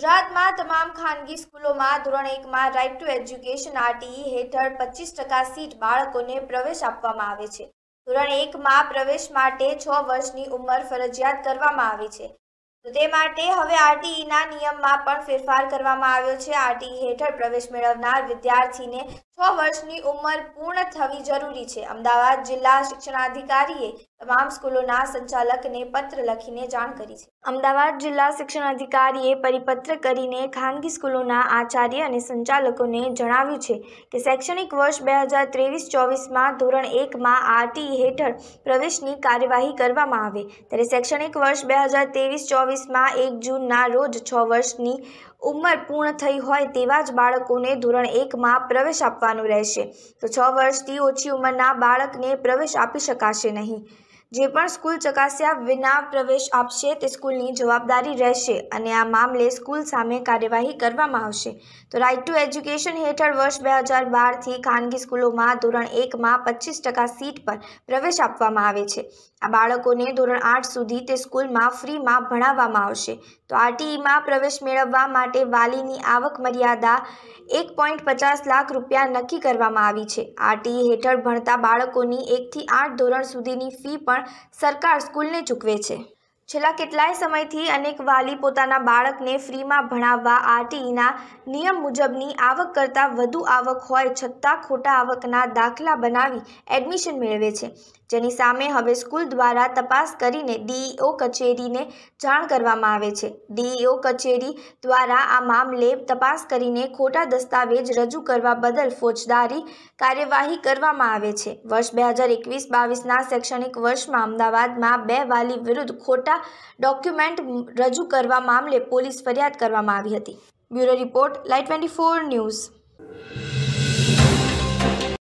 ગુજરાતમાં તમામ ખાનગી સ્કૂલોમાં ધોરણ એકમાં રાઇટ ટુ એજ્યુકેશન આરટીઈ હેઠળ પચીસ ટકા સીટ બાળકોને પ્રવેશ આપવામાં આવે છે ધોરણ એકમાં પ્રવેશ માટે છ વર્ષની ઉંમર ફરજિયાત કરવામાં આવે છે તો તે માટે હવે આરટીઈના નિયમમાં પણ ફેરફાર કરવામાં આવ્યો છે આરટીઈ હેઠળ પ્રવેશ મેળવનાર વિદ્યાર્થીને છ વર્ષની ઉંમર પૂર્ણ થવી જરૂરી છે અમદાવાદ જિલ્લા શિક્ષણાધિકારીએ તમામ સ્કૂલોના સંચાલકને પત્ર લખીને જાણ કરી છે અમદાવાદ જિલ્લા શિક્ષણ અધિકારીએ પરિપત્ર કરીને ખાનગી સ્કૂલોના આચાર્ય અને સંચાલકોને જણાવ્યું છે કે શૈક્ષણિક વર્ષ બે હજાર ત્રેવીસ ચોવીસમાં ધોરણ એકમાં આરટી હેઠળ પ્રવેશની કાર્યવાહી કરવામાં આવે ત્યારે શૈક્ષણિક વર્ષ બે હજાર ત્રેવીસ ચોવીસમાં એક જૂનના રોજ છ વર્ષની ઉંમર પૂર્ણ થઈ હોય તેવા જ બાળકોને ધોરણ એકમાં પ્રવેશ આપવાનો રહેશે તો છ વર્ષથી ઓછી ઉંમરના બાળકને પ્રવેશ આપી શકાશે નહીં જે પણ સ્કૂલ ચકાસ્યા વિના પ્રવેશ આપશે તે સ્કૂલની જવાબદારી રહેશે અને આ મામલે સ્કૂલ સામે કાર્યવાહી કરવામાં આવશે તો રાઇટ ટુ એજ્યુકેશન હેઠળ વર્ષ બે હજાર બારથી ખાનગી સ્કૂલોમાં ધોરણ એકમાં પચીસ ટકા સીટ પર પ્રવેશ આપવામાં આવે છે આ બાળકોને ધોરણ આઠ સુધી તે સ્કૂલમાં ફ્રીમાં ભણાવવામાં આવશે તો આરટીઈમાં પ્રવેશ મેળવવા માટે વાલીની આવક મર્યાદા એક પોઈન્ટ પચાસ લાખ રૂપિયા નક્કી કરવામાં આવી છે આરટીઈ હેઠળ ભણતા બાળકોની એકથી આઠ ધોરણ સુધીની ફી પણ સરકાર સ્કૂલને ચૂકવે છે છેલ્લા કેટલાય સમયથી અનેક વાલી પોતાના બાળકને ફ્રીમાં ભણાવવા આરટીઈના નિયમ મુજબની આવક કરતાં વધુ આવક હોય છતાં ખોટા આવકના દાખલા બનાવી એડમિશન મેળવે છે જેની સામે હવે સ્કૂલ દ્વારા તપાસ કરીને ડીઈઓ કચેરીને જાણ કરવામાં આવે છે ડીઈઓ કચેરી દ્વારા આ મામલે તપાસ કરીને ખોટા દસ્તાવેજ રજૂ કરવા બદલ ફોજદારી કાર્યવાહી કરવામાં આવે છે વર્ષ બે હજાર એકવીસ બાવીસના શૈક્ષણિક વર્ષમાં અમદાવાદમાં બે વાલી વિરુદ્ધ ખોટા ડોક્યુમેન્ટ રજૂ કરવા મામલે પોલીસ ફરિયાદ કરવામાં આવી હતી bureau report light twenty four news